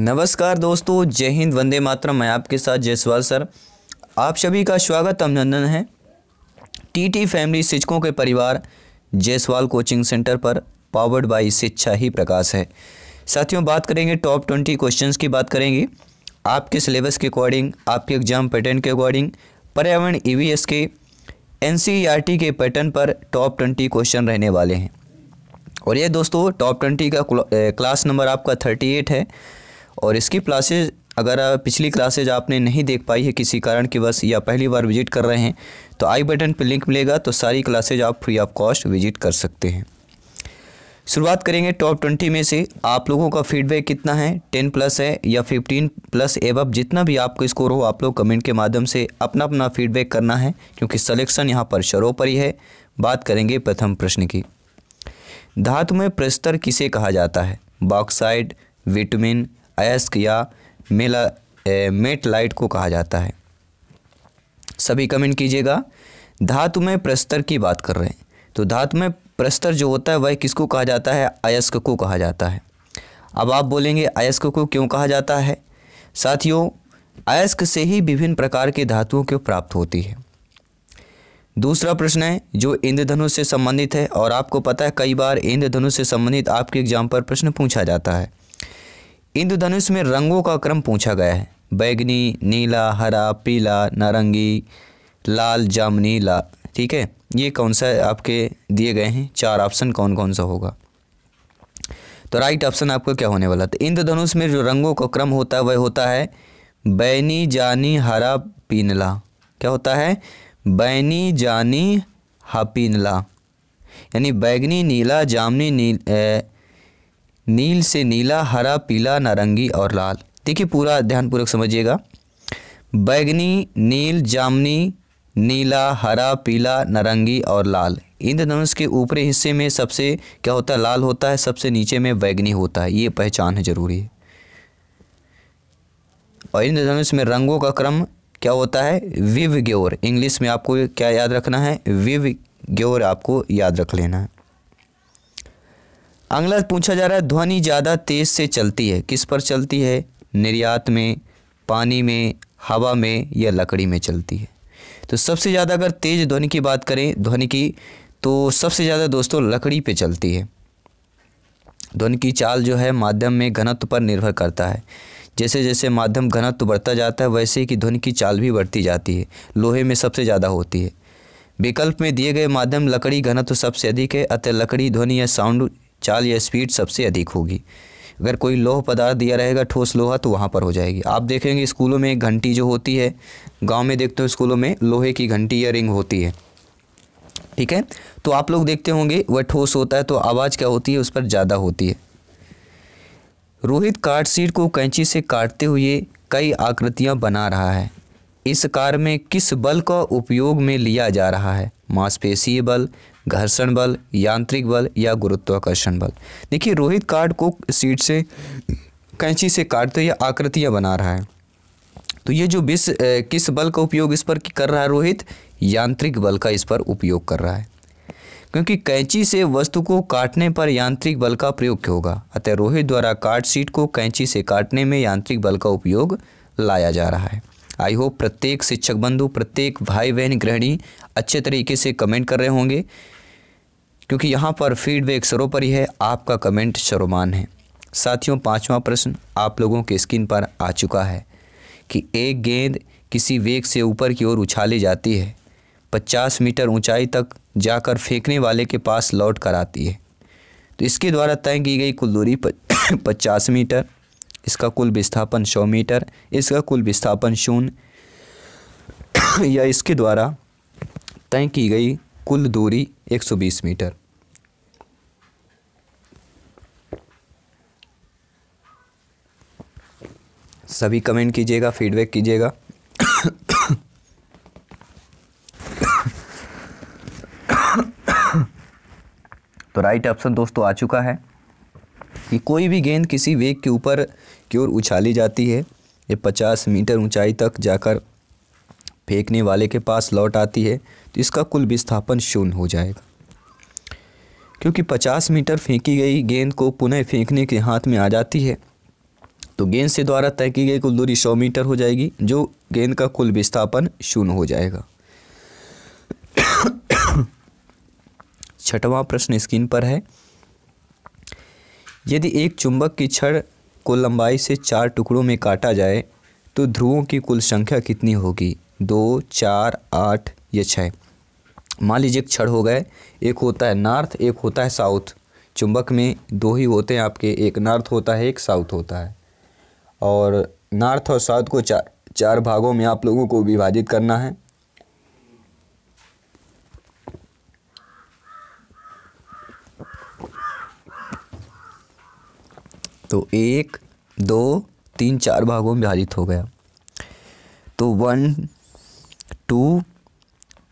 नमस्कार दोस्तों जय हिंद वंदे मातरम मैं आपके साथ जयसवाल सर आप सभी का स्वागत अभिनंदन है टीटी फैमिली शिक्षकों के परिवार जयसवाल कोचिंग सेंटर पर पावर्ड बाई शिक्षा ही प्रकाश है साथियों बात करेंगे टॉप ट्वेंटी क्वेश्चंस की बात करेंगे आपके सिलेबस के अकॉर्डिंग आपके एग्जाम पैटर्न के अकॉर्डिंग पर्यावरण ई e के एन e के पैटर्न पर टॉप ट्वेंटी क्वेश्चन रहने वाले हैं और ये दोस्तों टॉप ट्वेंटी का क्लास नंबर आपका थर्टी एट है और इसकी क्लासेज अगर पिछली क्लासेज आपने नहीं देख पाई है किसी कारण की बस या पहली बार विजिट कर रहे हैं तो आई बटन पर लिंक मिलेगा तो सारी क्लासेज आप फ्री ऑफ कॉस्ट विजिट कर सकते हैं शुरुआत करेंगे टॉप ट्वेंटी में से आप लोगों का फीडबैक कितना है टेन प्लस है या फिफ्टीन प्लस एवब जितना भी आपको स्कोर हो आप लोग कमेंट के माध्यम से अपना अपना फीडबैक करना है क्योंकि सलेक्शन यहाँ पर सर्वोपरि है बात करेंगे प्रथम प्रश्न की धातु में प्रस्तर किसे कहा जाता है बॉक्साइड विटमिन अयस्क या मेला मेट लाइट को कहा जाता है सभी कमेंट कीजिएगा धातु में प्रस्तर की बात कर रहे हैं तो धातु में प्रस्तर जो होता है वह किसको कहा जाता है अयस्क को कहा जाता है अब आप बोलेंगे अयस्क को क्यों कहा जाता है साथियों अयस्क से ही विभिन्न प्रकार के धातुओं की प्राप्त होती है दूसरा प्रश्न है जो इंद्रधनुष से संबंधित है और आपको पता है कई बार इंद्रधनुष से संबंधित आपके एग्जाम पर प्रश्न पूछा जाता है इंद्रधनुष में रंगों का क्रम पूछा गया है बैगनी नीला हरा पीला नारंगी लाल जामनी ला ठीक है ये कौन सा आपके दिए गए हैं चार ऑप्शन कौन कौन सा होगा तो राइट ऑप्शन आपका क्या होने वाला तो इंद्रधनुष में जो रंगों का क्रम होता है वह होता है बैनी जानी हरा पीनला क्या होता है बैनी जानी हपीनला यानी बैगनी नीला जामनी नील नील से नीला हरा पीला नारंगी और लाल देखिए पूरा ध्यानपूर्वक समझिएगा बैगनी नील जामनी नीला हरा पीला नारंगी और लाल इंद्रधनुष के ऊपरी हिस्से में सबसे क्या होता है लाल होता है सबसे नीचे में बैगनी होता है ये पहचान है ज़रूरी है और इंद्रधनुष में रंगों का क्रम क्या होता है विव ग्योर इंग्लिश में आपको क्या याद रखना है विव ग्योर आपको याद रख लेना है अगला पूछा जा रहा है ध्वनि ज़्यादा तेज़ से चलती है किस पर चलती है निर्यात में पानी में हवा में या लकड़ी में चलती है तो सबसे ज़्यादा अगर तेज़ ध्वनि की बात करें ध्वनि की तो सबसे ज़्यादा दोस्तों लकड़ी पे चलती है ध्वनि की चाल जो है माध्यम में घनत्व पर निर्भर करता है जैसे जैसे माध्यम घनत्व बढ़ता जाता है वैसे ही ध्वनि की चाल भी बढ़ती जाती है लोहे में सबसे ज़्यादा होती है विकल्प में दिए गए माध्यम लकड़ी घनत्व सबसे अधिक है अतः लकड़ी ध्वनि या साउंड चाल या स्पीड सबसे अधिक होगी अगर कोई लोह पदार्थ दिया रहेगा ठोस लोहा तो वहाँ पर हो जाएगी आप देखेंगे स्कूलों में एक घंटी जो होती है गांव में देखते हो स्कूलों में लोहे की घंटी या रिंग होती है ठीक है तो आप लोग देखते होंगे वह ठोस होता है तो आवाज़ क्या होती है उस पर ज़्यादा होती है रोहित कार्ड सीट को कैंची से काटते हुए कई आकृतियां बना रहा है इस कार में किस बल का उपयोग में लिया जा रहा है मांसपेशीय बल घर्षण बल यांत्रिक बल या गुरुत्वाकर्षण बल देखिए रोहित कार्ड को सीट से कैंची से काटते या आकृतियाँ बना रहा है तो ये जो विश किस बल का उपयोग इस पर कर रहा है रोहित यांत्रिक बल का इस पर उपयोग कर रहा है क्योंकि कैंची से वस्तु को काटने पर यांत्रिक बल का प्रयोग क्यों होगा अतः रोहित द्वारा काट सीट को कैंची से काटने में यांत्रिक बल का उपयोग लाया जा रहा है आई होप प्रत्येक शिक्षक बंधु प्रत्येक भाई बहन गृहिणी अच्छे तरीके से कमेंट कर रहे होंगे क्योंकि यहाँ पर फीडबैक सरोपरि है आपका कमेंट सरोमान है साथियों पांचवा प्रश्न आप लोगों के स्क्रीन पर आ चुका है कि एक गेंद किसी वेग से ऊपर की ओर उछाली जाती है 50 मीटर ऊंचाई तक जाकर फेंकने वाले के पास लौट कर आती है तो इसके द्वारा तय की गई कुल दूरी पचास मीटर इसका कुल विस्थापन सौ मीटर इसका कुल विस्थापन शून्य या इसके द्वारा तय की गई कुल दूरी 120 मीटर सभी कमेंट कीजिएगा फीडबैक कीजिएगा तो राइट ऑप्शन दोस्तों आ चुका है कि कोई भी गेंद किसी वेग के ऊपर की ओर उछाली जाती है ये 50 मीटर ऊंचाई तक जाकर फेंकने वाले के पास लौट आती है तो इसका कुल विस्थापन शून्य हो जाएगा क्योंकि 50 मीटर फेंकी गई गेंद को पुनः फेंकने के हाथ में आ जाती है तो गेंद से द्वारा तय की गई कुल दूरी 100 मीटर हो जाएगी जो गेंद का कुल विस्थापन शून्य हो जाएगा छठवां प्रश्न स्क्रीन पर है यदि एक चुंबक की छड़ को लंबाई से चार टुकड़ों में काटा जाए तो ध्रुवों की कुल संख्या कितनी होगी दो चार आठ ये छः मान लीजिए क्षण हो गए एक होता है नॉर्थ एक होता है साउथ चुंबक में दो ही होते हैं आपके एक नॉर्थ होता है एक साउथ होता है और नॉर्थ और साउथ को चार चार भागों में आप लोगों को विभाजित करना है तो एक दो तीन चार भागों में विभाजित हो गया तो one two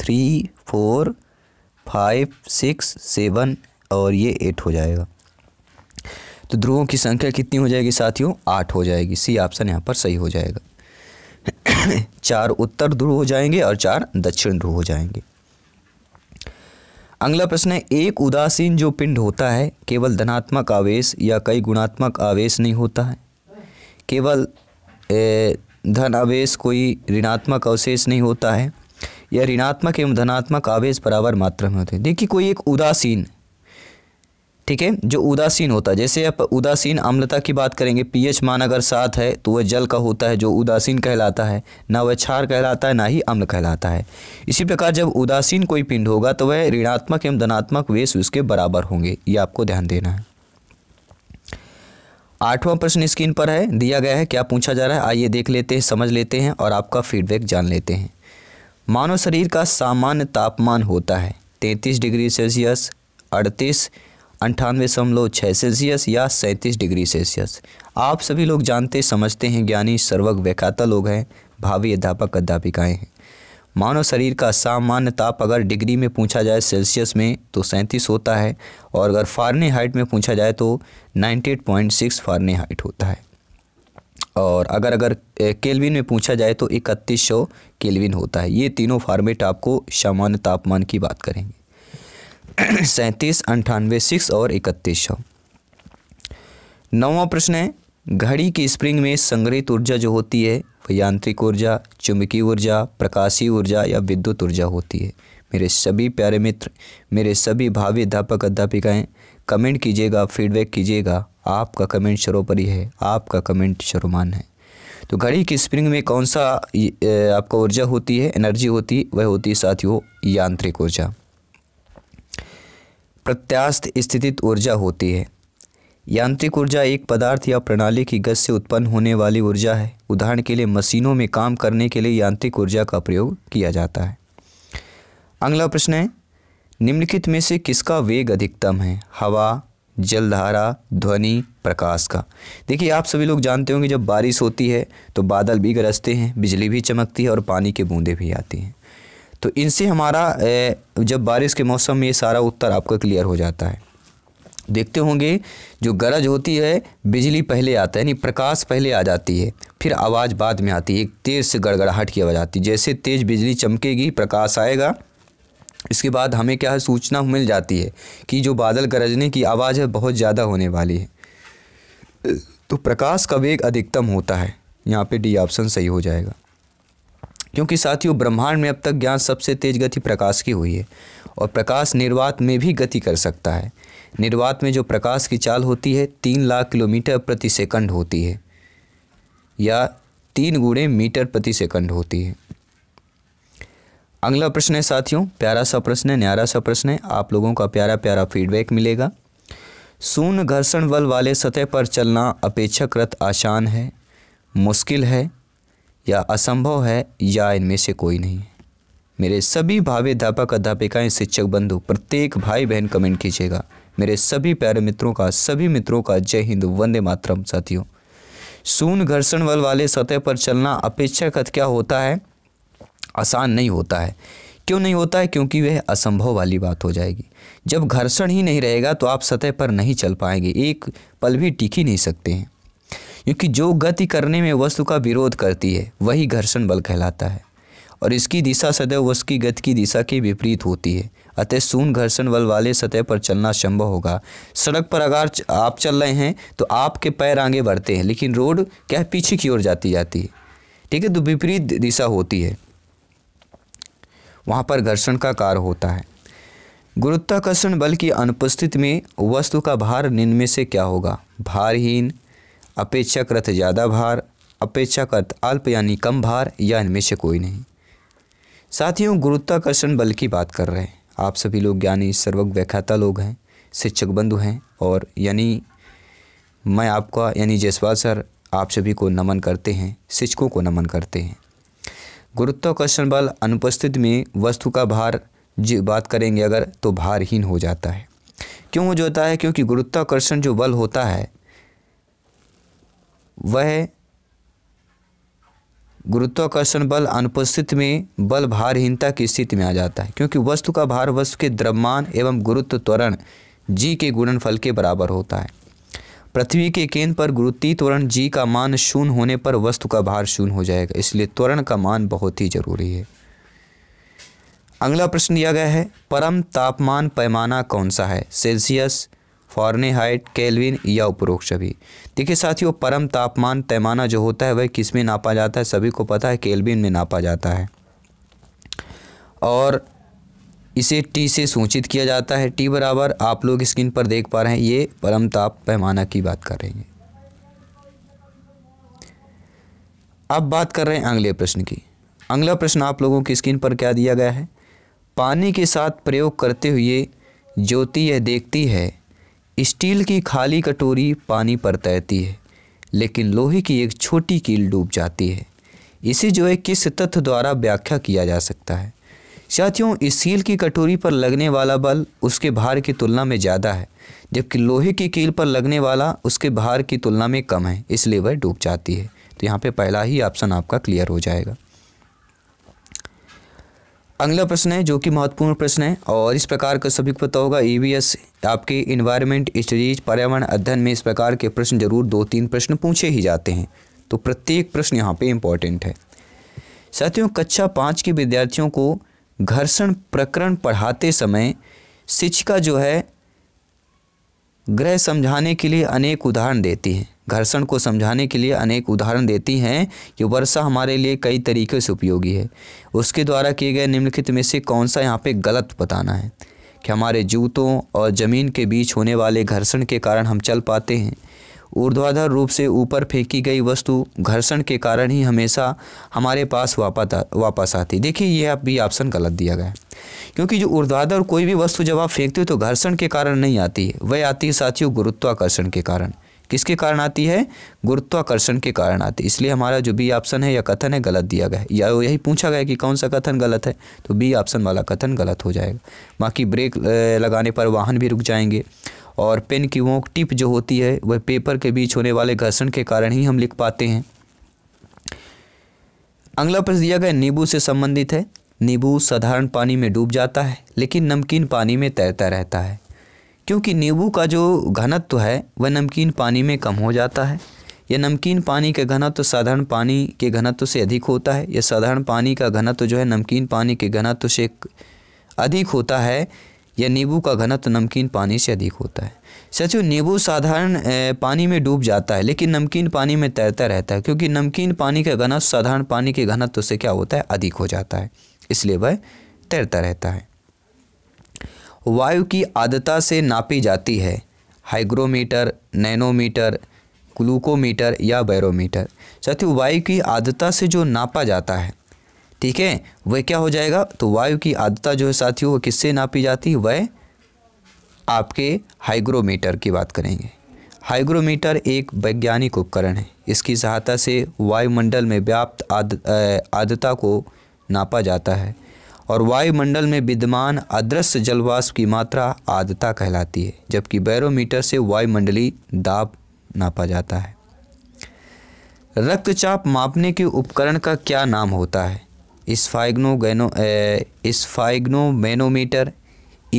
three four five six seven और ये एट हो जाएगा तो ध्रुवों की संख्या कितनी हो जाएगी साथियों आठ हो जाएगी सी ऑप्शन यहाँ पर सही हो जाएगा चार उत्तर ध्रुव हो जाएंगे और चार दक्षिण ध्रुव हो जाएंगे अगला प्रश्न है एक उदासीन जो पिंड होता है केवल धनात्मक आवेश या कई गुणात्मक आवेश नहीं होता है केवल धन आवेश कोई ऋणात्मक अवशेष नहीं होता है यह ऋणात्मक एवं धनात्मक आवेश बराबर मात्रा में होते हैं देखिए कोई एक उदासीन ठीक है जो उदासीन होता है जैसे आप उदासीन अम्लता की बात करेंगे पीएच मान अगर सात है तो वह जल का होता है जो उदासीन कहलाता है ना वह क्षार कहलाता है ना ही अम्ल कहलाता है इसी प्रकार जब उदासीन कोई पिंड होगा तो वह ऋणात्मक एवं धनात्मक वेश उसके बराबर होंगे ये आपको ध्यान देना है आठवां प्रश्न स्क्रीन पर है दिया गया है क्या पूछा जा रहा है आइए देख लेते हैं समझ लेते हैं और आपका फीडबैक जान लेते हैं मानव शरीर का सामान्य तापमान होता है तैंतीस डिग्री सेल्सियस अड़तीस अंठानवे दशमलव छः सेल्सियस या सैंतीस डिग्री सेल्सियस आप सभी लोग जानते समझते हैं ज्ञानी सर्वज्ञ व्याख्याता लोग हैं भावी अध्यापक अध्यापिकाएँ हैं मानव शरीर का सामान्य ताप अगर डिग्री में पूछा जाए सेल्सियस में तो सैंतीस होता है और अगर फारने हाइट में पूछा जाए तो eight point six Fahrenheit होता है और अगर अगर केल्विन में पूछा जाए तो इकतीस सौ केल्विन होता है ये तीनों फार्मेट आपको सामान्य तापमान की बात करेंगे सैंतीस अंठानवे सिक्स और इकतीस सौ नौवा प्रश्न है घड़ी की स्प्रिंग में संग्रहित ऊर्जा जो होती है वह यांत्रिक ऊर्जा चुंबकीय ऊर्जा प्रकाशीय ऊर्जा या विद्युत ऊर्जा होती है मेरे सभी प्यारे मित्र मेरे सभी भावी अध्यापक अध्यापिकाएँ कमेंट कीजिएगा फीडबैक कीजिएगा आपका कमेंट सर्वोपरि है आपका कमेंट सर्वमान है तो घड़ी की स्प्रिंग में कौन सा आपका ऊर्जा होती है एनर्जी होती है वह होती है साथियों यांत्रिक ऊर्जा प्रत्यास्थ स्थितित ऊर्जा होती है यांत्रिक ऊर्जा एक पदार्थ या प्रणाली की गति से उत्पन्न होने वाली ऊर्जा है उदाहरण के लिए मशीनों में काम करने के लिए यांत्रिक ऊर्जा का प्रयोग किया जाता है अगला प्रश्न है निम्नलिखित में से किसका वेग अधिकतम है हवा जलधारा ध्वनि प्रकाश का देखिए आप सभी लोग जानते होंगे जब बारिश होती है तो बादल भी गरजते हैं बिजली भी चमकती है और पानी के बूंदे भी आती हैं तो इनसे हमारा जब बारिश के मौसम में ये सारा उत्तर आपका क्लियर हो जाता है देखते होंगे जो गरज होती है बिजली पहले आता है यानी प्रकाश पहले आ जाती है फिर आवाज़ बाद में आती है एक तेज़ से गड़गड़ाहट की आवाज़ आती है जैसे तेज़ बिजली चमकेगी प्रकाश आएगा इसके बाद हमें क्या है सूचना मिल जाती है कि जो बादल गरजने की आवाज़ है बहुत ज़्यादा होने वाली है तो प्रकाश का वेग अधिकतम होता है यहाँ पे डी ऑप्शन सही हो जाएगा क्योंकि साथियों ब्रह्मांड में अब तक ज्ञान सबसे तेज गति प्रकाश की हुई है और प्रकाश निर्वात में भी गति कर सकता है निर्वात में जो प्रकाश की चाल होती है तीन लाख किलोमीटर प्रति सेकंड होती है या तीन गुणे मीटर प्रति सेकंड होती है अगला प्रश्न है साथियों प्यारा सा प्रश्न है न्यारा सा प्रश्न है आप लोगों का प्यारा प्यारा फीडबैक मिलेगा शून्य घर्षण बल वाले सतह पर चलना अपेक्षाकृत आसान है मुश्किल है या असंभव है या इनमें से कोई नहीं है मेरे सभी भावी अध्यापक अध्यापिकाएं शिक्षक बंधु प्रत्येक भाई बहन कमेंट कीजिएगा मेरे सभी प्यारे मित्रों का सभी मित्रों का जय हिंद वंदे मातरम साथियों सून घर्षण बल वाले सतह पर चलना अपेक्षाकृत क्या होता है आसान नहीं होता है क्यों नहीं होता है क्योंकि वह असंभव वाली बात हो जाएगी जब घर्षण ही नहीं रहेगा तो आप सतह पर नहीं चल पाएंगे एक पल भी टिक ही नहीं सकते हैं क्योंकि जो गति करने में वस्तु का विरोध करती है वही घर्षण बल कहलाता है और इसकी दिशा सदैव उसकी गति की दिशा के विपरीत होती है अतः सून घर्षण बल वाले सतह पर चलना संभव होगा सड़क पर अगर आप चल रहे हैं तो आपके पैर आगे बढ़ते हैं लेकिन रोड क्या पीछे की ओर जाती जाती है ठीक है तो विपरीत दिशा होती है वहाँ पर घर्षण का कार्य होता है गुरुत्वाकर्षण बल की अनुपस्थिति में वस्तु का भार निम्न में से क्या होगा भारहीन अपेक्षाकृत ज़्यादा भार अपेक्षाकृत अल्प यानी कम भार या इनमें से कोई नहीं साथियों गुरुत्वाकर्षण बल की बात कर रहे हैं आप सभी लोग ज्ञानी सर्वज्ञ व्याख्याता लोग हैं शिक्षक बंधु हैं और यानी मैं आपका यानी जयसवाल सर आप सभी को नमन करते हैं शिक्षकों को नमन करते हैं गुरुत्वाकर्षण बल अनुपस्थित में वस्तु का भार जी बात करेंगे अगर तो भारहीन हो जाता है क्यों हो जाता है क्योंकि गुरुत्वाकर्षण जो बल होता है वह गुरुत्वाकर्षण बल अनुपस्थित में बल भारहीनता की स्थिति में आ जाता है क्योंकि वस्तु का भार वस्तु के द्रव्यमान एवं गुरुत्व त्वरण जी के गुणनफल के बराबर होता है पृथ्वी के केंद्र पर गुरुत्वीय त्वरण जी का मान शून्य होने पर वस्तु का भार शून्य हो जाएगा इसलिए त्वरण का मान बहुत ही जरूरी है अगला प्रश्न दिया गया है परम तापमान पैमाना कौन सा है सेल्सियस हाइट केल्विन या उपरोक्त सभी देखिए साथियों परम तापमान पैमाना जो होता है वह किस में नापा जाता है सभी को पता है केल्विन में नापा जाता है और इसे टी से सूचित किया जाता है टी बराबर आप लोग स्क्रीन पर देख पा रहे हैं ये परम ताप पैमाना की बात कर रहे हैं अब बात कर रहे हैं अगले प्रश्न की अगला प्रश्न आप लोगों की स्क्रीन पर क्या दिया गया है पानी के साथ प्रयोग करते हुए ज्योति यह देखती है स्टील की खाली कटोरी पानी पर तैरती है लेकिन लोहे की एक छोटी कील डूब जाती है इसे जो है किस तथ्य द्वारा व्याख्या किया जा सकता है साथियों स्टील की कटोरी पर लगने वाला बल उसके भार की तुलना में ज़्यादा है जबकि लोहे की कील पर लगने वाला उसके भार की तुलना में कम है इसलिए वह डूब जाती है तो यहाँ पे पहला ही ऑप्शन आपका क्लियर हो जाएगा अगला प्रश्न है जो कि महत्वपूर्ण प्रश्न है और इस प्रकार का सभी को पता होगा ईवीएस e आपके इन्वायरमेंट स्टडीज पर्यावरण अध्ययन में इस प्रकार के प्रश्न जरूर दो तीन प्रश्न पूछे ही जाते हैं तो प्रत्येक प्रश्न यहाँ पे इम्पॉर्टेंट है साथियों कक्षा पाँच के विद्यार्थियों को घर्षण प्रकरण पढ़ाते समय शिक्षिका जो है ग्रह समझाने के लिए अनेक उदाहरण देती हैं घर्षण को समझाने के लिए अनेक उदाहरण देती हैं कि वर्षा हमारे लिए कई तरीके से उपयोगी है उसके द्वारा किए गए निम्नलिखित में से कौन सा यहाँ पे गलत बताना है कि हमारे जूतों और ज़मीन के बीच होने वाले घर्षण के कारण हम चल पाते हैं ऊर्ध्वाधर रूप से ऊपर फेंकी गई वस्तु घर्षण के कारण ही हमेशा हमारे पास वापस आती देखिए यह भी ऑप्शन गलत दिया गया है क्योंकि जो ऊर्ध्वाधर कोई भी वस्तु जब आप फेंकते हो तो घर्षण के कारण नहीं आती है वह आती है साथियों गुरुत्वाकर्षण के कारण किसके कारण आती है गुरुत्वाकर्षण के कारण आती है इसलिए हमारा जो बी ऑप्शन है या कथन है गलत दिया गया या यही पूछा गया कि कौन सा कथन गलत है तो बी ऑप्शन वाला कथन गलत हो जाएगा बाकी ब्रेक लगाने पर वाहन भी रुक जाएंगे और पेन की वोंक टिप जो होती है वह पेपर के बीच होने वाले घर्षण के कारण ही हम लिख पाते हैं अगला प्रश्न दिया गया नींबू से संबंधित है नींबू साधारण पानी में डूब जाता है लेकिन नमकीन पानी में तैरता रहता है क्योंकि नींबू का जो घनत्व है वह नमकीन पानी में कम हो जाता है यह नमकीन पानी का घनत्व साधारण पानी के घनत्व से अधिक होता है यह साधारण पानी का घनत्व जो है नमकीन पानी के घनत्व से अधिक होता है या नींबू का घनत्व तो नमकीन पानी से अधिक होता है सचो नींबू साधारण पानी में डूब जाता है लेकिन नमकीन पानी में तैरता रहता है क्योंकि नमकीन पानी का घनत्व साधारण पानी के घनत्व से क्या होता है अधिक हो जाता है इसलिए वह तैरता रहता है वायु की आदता से नापी जाती है हाइग्रोमीटर नैनोमीटर ग्लूकोमीटर या बैरोमीटर साथ ही वायु की आदता से जो नापा जाता है ठीक है वह क्या हो जाएगा तो वायु की आदता जो है साथियों वह किससे नापी जाती है वह आपके हाइग्रोमीटर की बात करेंगे हाइग्रोमीटर एक वैज्ञानिक उपकरण है इसकी सहायता से वायुमंडल में व्याप्त आदता को नापा जाता है और वायुमंडल में विद्यमान अदृश्य जलवाष्प की मात्रा आदता कहलाती है जबकि बैरोमीटर से वायुमंडली दाब नापा जाता है रक्तचाप मापने के उपकरण का क्या नाम होता है ई सी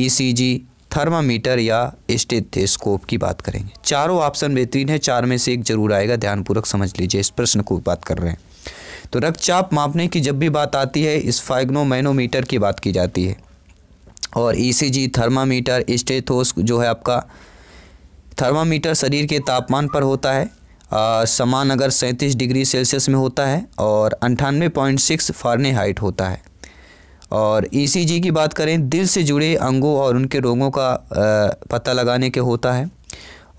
ईसीजी थर्मामीटर या स्टेथोस्कोप की बात करेंगे चारों ऑप्शन बेहतरीन है चार में से एक जरूर आएगा ध्यानपूर्वक समझ लीजिए इस प्रश्न को बात कर रहे हैं तो रक्तचाप मापने की जब भी बात आती है स्फाइग्नोमैनोमीटर की बात की जाती है और ईसीजी थर्मामीटर स्टेथोस जो है आपका थर्मामीटर शरीर के तापमान पर होता है समान अगर सैंतीस डिग्री सेल्सियस में होता है और अंठानवे पॉइंट सिक्स हाइट होता है और ईसीजी e की बात करें दिल से जुड़े अंगों और उनके रोगों का आ, पता लगाने के होता है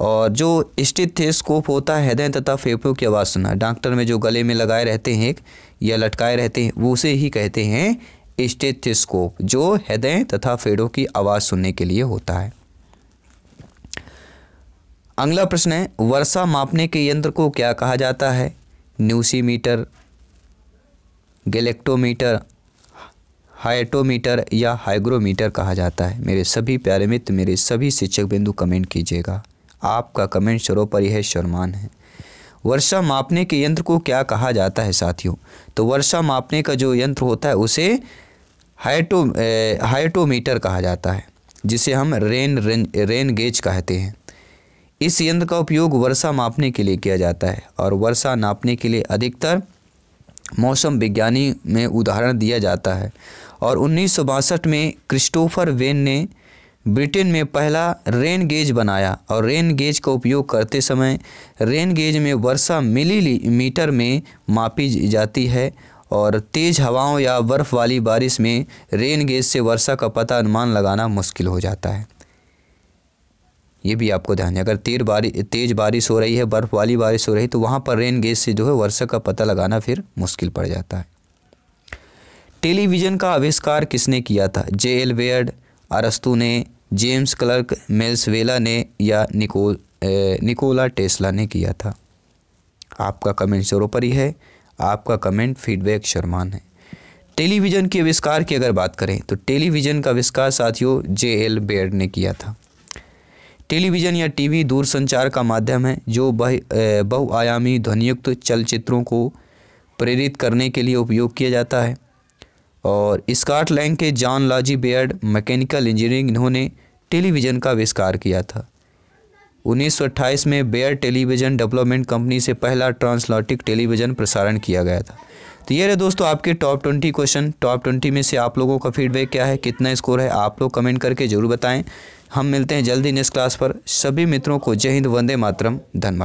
और जो स्टेथेस्कोप होता है हृदय तथा फेफड़ों की आवाज़ सुना डॉक्टर में जो गले में लगाए रहते हैं या लटकाए रहते हैं वो उसे ही कहते हैं स्टेथेस्कोप जो हृदय तथा फेफड़ों की आवाज़ सुनने के लिए होता है अगला प्रश्न है वर्षा मापने के यंत्र को क्या कहा जाता है न्यूसीमीटर गैलेक्टोमीटर हाइटोमीटर या हाइग्रोमीटर कहा जाता है मेरे सभी प्यारे मित्र मेरे सभी शिक्षक बिंदु कमेंट कीजिएगा आपका कमेंट सर्वोपरि है शर्मान है वर्षा मापने के यंत्र को क्या कहा जाता है साथियों तो वर्षा मापने का जो यंत्र होता है उसे हाइटो हाइटोमीटर कहा जाता है जिसे हम रेन रेन रेन गेज कहते हैं इस यंत्र का उपयोग वर्षा मापने के लिए किया जाता है और वर्षा नापने के लिए अधिकतर मौसम विज्ञानी में उदाहरण दिया जाता है और उन्नीस में क्रिस्टोफर वेन ने ब्रिटेन में पहला रेन गेज बनाया और रेन गेज का उपयोग करते समय रेन गेज में वर्षा मिलीमीटर में मापी जाती है और तेज़ हवाओं या बर्फ़ वाली बारिश में रेन गेज से वर्षा का पता अनुमान लगाना मुश्किल हो जाता है ये भी आपको ध्यान दें अगर तेज बारी तेज़ बारिश हो रही है बर्फ़ वाली बारिश हो रही है तो वहाँ पर रेन गेज से जो है वर्षा का पता लगाना फिर मुश्किल पड़ जाता है टेलीविज़न का आविष्कार किसने किया था जे एल बेयर्ड अरस्तु ने जेम्स क्लर्क मेल्सवेला ने या निको ए, निकोला टेस्ला ने किया था आपका कमेंट ही है आपका कमेंट फीडबैक शर्मान है टेलीविज़न के आविष्कार की अगर बात करें तो टेलीविज़न का आविष्कार साथियों जे एल बेयर्ड ने किया था टेलीविज़न या टीवी दूरसंचार का माध्यम है जो बहुआयामी ध्वनियुक्त चलचित्रों को प्रेरित करने के लिए उपयोग किया जाता है और स्काटलैंड के John Logie Baird mechanical engineering इन्होंने टेलीविज़न का आविष्कार किया था 1928 में बेयर टेलीविज़न डेवलपमेंट कंपनी से पहला ट्रांसलॉटिक टेलीविज़न प्रसारण किया गया था तो ये रहे दोस्तों आपके top twenty question top twenty में से आप लोगों का फीडबैक क्या है कितना स्कोर है आप लोग कमेंट करके ज़रूर बताएं हम मिलते हैं जल्दी नेक्स्ट क्लास पर सभी मित्रों को जय हिंद वंदे मातरम धन्यवाद